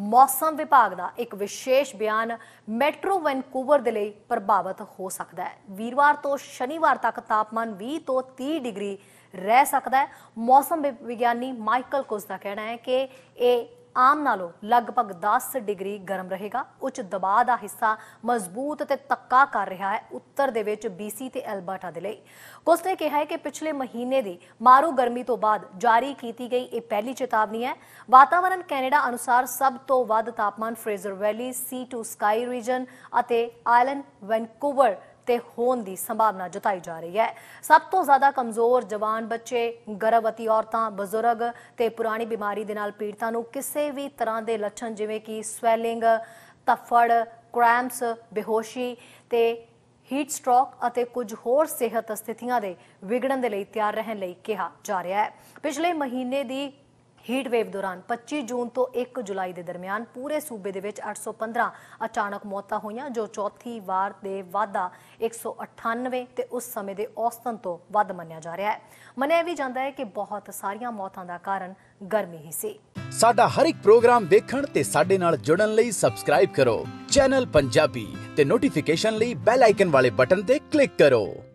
ਮੌਸਮ ਵਿਭਾਗ ਦਾ ਇੱਕ ਵਿਸ਼ੇਸ਼ ਬਿਆਨ ਮੈਟਰੋ ਵੈਨਕੂਵਰ ਦੇ ਲਈ ਪ੍ਰਭਾਵਿਤ ਹੋ ਸਕਦਾ ਹੈ ਵੀਰਵਾਰ ਤੋਂ ਸ਼ਨੀਵਾਰ ਤੱਕ ਤਾਪਮਾਨ 20 ਤੋਂ 30 ਡਿਗਰੀ ਰਹਿ ਸਕਦਾ ਹੈ ਮੌਸਮ ਵਿਗਿਆਨੀ ਮਾਈਕਲ ਕੁਸ ਦਾ ਕਹਿਣਾ ਹੈ ਕਿ ਇਹ ਆਮ ਨਾਲੋਂ ਲਗਭਗ 10 ਡਿਗਰੀ ਗਰਮ ਰਹੇਗਾ ਉੱਚ ਦਬਾਅ ਦਾ ਹਿੱਸਾ ਮਜ਼ਬੂਤ ਤੇ ਤੱਕਾ ਕਰ ਰਿਹਾ ਹੈ ਉੱਤਰ ਦੇ ਵਿੱਚ BC ਤੇ ਐਲਬਰਟਾ ਦੇ ਲਈ ਕੁਸ ਨੇ ਕਿਹਾ ਹੈ ਕਿ ਪਿਛਲੇ ਮਹੀਨੇ ਦੀ ਮਾਰੂ ਗਰਮੀ ਤੋਂ ਬਾਅਦ ਜਾਰੀ ਕੀਤੀ ਗਈ ਇਹ ਪਹਿਲੀ ਚੇਤਾਵਨੀ ਹੈ ਵਾਤਾਵਰਣ ਕੈਨੇਡਾ ਅਨੁਸਾਰ ਸਭ ਤੋਂ ਵੱਧ ਤਾਪਮਾਨ Fraser Valley Sea to Sky region ਅਤੇ ਆਇਲੈਂਡ ਵੈਂਕੂਵਰ ਤੇ ਹੋਣ ਦੀ ਸੰਭਾਵਨਾ ਜਤਾਈ ਜਾ ਰਹੀ ਹੈ ਸਭ ਤੋਂ ਜ਼ਿਆਦਾ ਕਮਜ਼ੋਰ ਜਵਾਨ ਬੱਚੇ ਗਰਭਵਤੀ ਔਰਤਾਂ ਬਜ਼ੁਰਗ ਤੇ ਪੁਰਾਣੀ ਬਿਮਾਰੀ ਦੇ ਨਾਲ ਪੀੜਤਾਂ ਨੂੰ ਕਿਸੇ ਵੀ ਤਰ੍ਹਾਂ ਦੇ ਲੱਛਣ ਜਿਵੇਂ ਕਿ ਸਵੈਲਿੰਗ ਤਫੜ ਕ੍ਰੈਂਪਸ ਬੇਹੋਸ਼ੀ ਤੇ ਹੀਟ ਸਟ੍ਰੋਕ ਅਤੇ ਕੁਝ ਹੋਰ ਸਿਹਤ ਸਥਿਤੀਆਂ ਦੇ ਵਿਗੜਨ ਦੇ ਲਈ ਤਿਆਰ ਰਹਿਣ ਲਈ ਕਿਹਾ ਜਾ ਰਿਹਾ ਹੈ ਪਿਛਲੇ ਮਹੀਨੇ ਦੀ ਹੀਟ ਵੇਵ ਦੌਰਾਨ 25 ਜੂਨ ਤੋਂ 1 ਜੁਲਾਈ ਦੇ ਦਰਮਿਆਨ ਪੂਰੇ ਸੂਬੇ ਦੇ ਵਿੱਚ 815 ਅਚਾਨਕ ਮੌਤਾਂ ਹੋਈਆਂ ਜੋ ਚੌਥੀ ਵਾਰ ਦੇ ਵਾਧਾ 198 ਤੇ ਉਸ ਸਮੇਂ ਦੇ ਔਸਤਨ ਤੋਂ ਵੱਧ ਮੰਨਿਆ ਜਾ ਰਿਹਾ ਹੈ ਮੰਨਿਆ ਵੀ ਜਾਂਦਾ ਹੈ ਕਿ ਬਹੁਤ ਸਾਰੀਆਂ ਮੌਤਾਂ ਦਾ ਕਾਰਨ ਗਰਮੀ ਹੀ ਸੀ ਸਾਡਾ ਹਰ ਇੱਕ ਪ੍ਰੋਗਰਾਮ ਦੇਖਣ ਤੇ ਸਾਡੇ ਨਾਲ ਜੁੜਨ ਲਈ ਸਬਸਕ੍ਰਾਈਬ ਕਰੋ ਚੈਨਲ ਪੰਜਾਬੀ ਤੇ ਨੋਟੀਫਿਕੇਸ਼ਨ ਲਈ ਬੈਲ ਆਈਕਨ ਵਾਲੇ ਬਟਨ ਤੇ ਕਲਿੱਕ ਕਰੋ